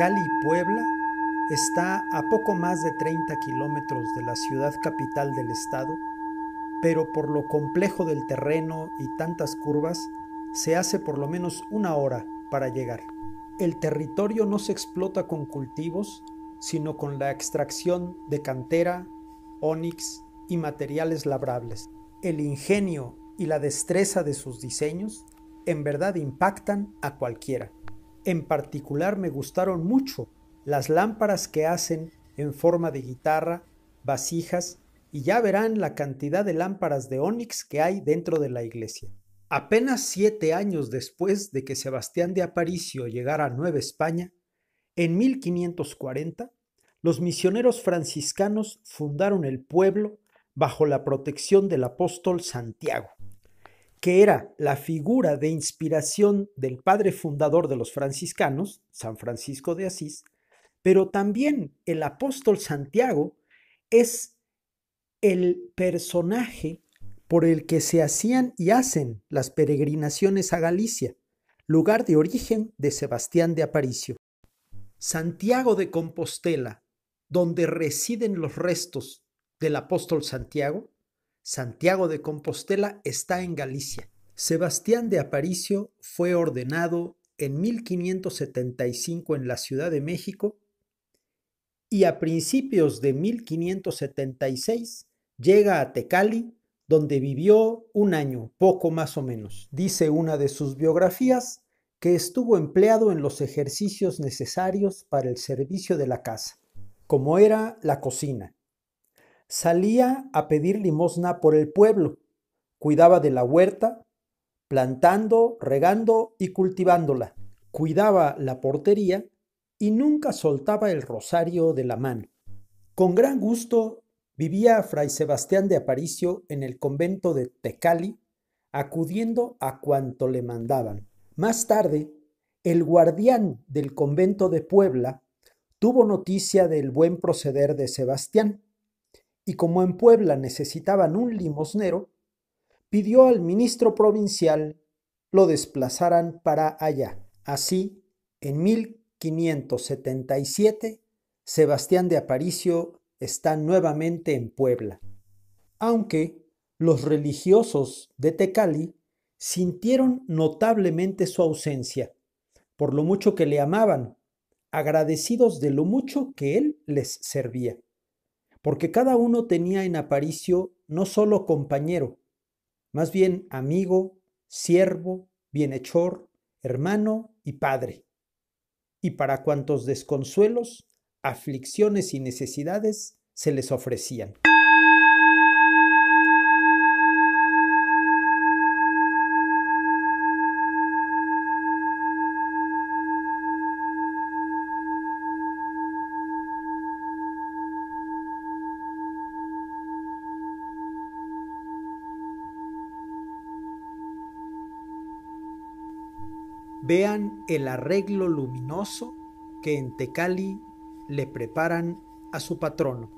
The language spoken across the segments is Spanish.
Cali, Puebla, está a poco más de 30 kilómetros de la ciudad capital del estado, pero por lo complejo del terreno y tantas curvas, se hace por lo menos una hora para llegar. El territorio no se explota con cultivos, sino con la extracción de cantera, ónix y materiales labrables. El ingenio y la destreza de sus diseños en verdad impactan a cualquiera. En particular me gustaron mucho las lámparas que hacen en forma de guitarra, vasijas, y ya verán la cantidad de lámparas de ónix que hay dentro de la iglesia. Apenas siete años después de que Sebastián de Aparicio llegara a Nueva España, en 1540, los misioneros franciscanos fundaron el pueblo bajo la protección del apóstol Santiago que era la figura de inspiración del padre fundador de los franciscanos, San Francisco de Asís, pero también el apóstol Santiago es el personaje por el que se hacían y hacen las peregrinaciones a Galicia, lugar de origen de Sebastián de Aparicio. Santiago de Compostela, donde residen los restos del apóstol Santiago, Santiago de Compostela está en Galicia. Sebastián de Aparicio fue ordenado en 1575 en la Ciudad de México y a principios de 1576 llega a Tecali, donde vivió un año, poco más o menos. Dice una de sus biografías que estuvo empleado en los ejercicios necesarios para el servicio de la casa, como era la cocina, salía a pedir limosna por el pueblo, cuidaba de la huerta, plantando, regando y cultivándola, cuidaba la portería y nunca soltaba el rosario de la mano. Con gran gusto vivía Fray Sebastián de Aparicio en el convento de Tecali, acudiendo a cuanto le mandaban. Más tarde, el guardián del convento de Puebla tuvo noticia del buen proceder de Sebastián y como en Puebla necesitaban un limosnero, pidió al ministro provincial lo desplazaran para allá. Así, en 1577, Sebastián de Aparicio está nuevamente en Puebla, aunque los religiosos de Tecali sintieron notablemente su ausencia, por lo mucho que le amaban, agradecidos de lo mucho que él les servía porque cada uno tenía en Aparicio no solo compañero, más bien amigo, siervo, bienhechor, hermano y padre. Y para cuantos desconsuelos, aflicciones y necesidades se les ofrecían. vean el arreglo luminoso que en Tecali le preparan a su patrono,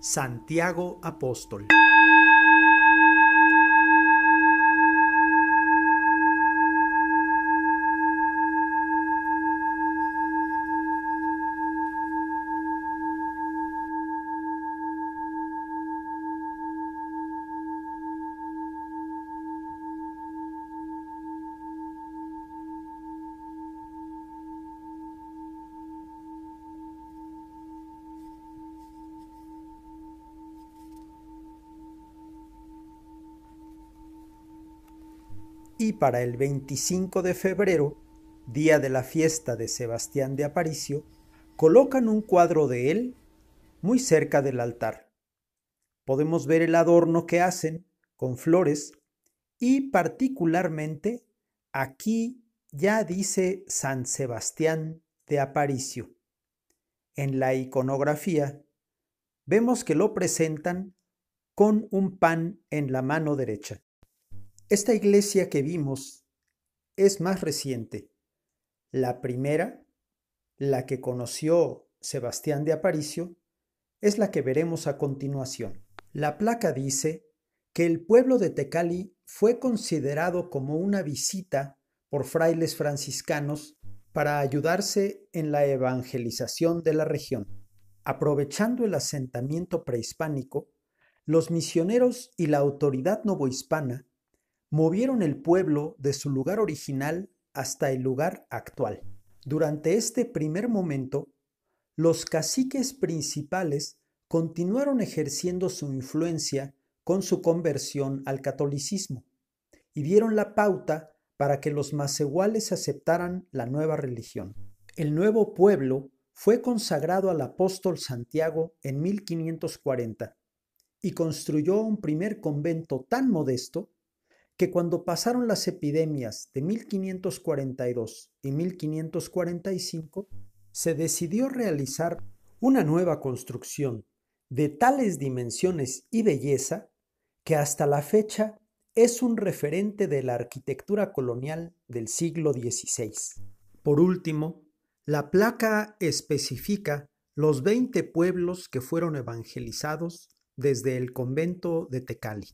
Santiago Apóstol. y para el 25 de febrero, día de la fiesta de Sebastián de Aparicio, colocan un cuadro de él muy cerca del altar. Podemos ver el adorno que hacen con flores y particularmente aquí ya dice San Sebastián de Aparicio. En la iconografía vemos que lo presentan con un pan en la mano derecha. Esta iglesia que vimos es más reciente. La primera, la que conoció Sebastián de Aparicio, es la que veremos a continuación. La placa dice que el pueblo de Tecali fue considerado como una visita por frailes franciscanos para ayudarse en la evangelización de la región. Aprovechando el asentamiento prehispánico, los misioneros y la autoridad novohispana movieron el pueblo de su lugar original hasta el lugar actual. Durante este primer momento, los caciques principales continuaron ejerciendo su influencia con su conversión al catolicismo y dieron la pauta para que los macehuales aceptaran la nueva religión. El nuevo pueblo fue consagrado al apóstol Santiago en 1540 y construyó un primer convento tan modesto que cuando pasaron las epidemias de 1542 y 1545, se decidió realizar una nueva construcción de tales dimensiones y belleza que hasta la fecha es un referente de la arquitectura colonial del siglo XVI. Por último, la placa especifica los 20 pueblos que fueron evangelizados desde el convento de Tecali.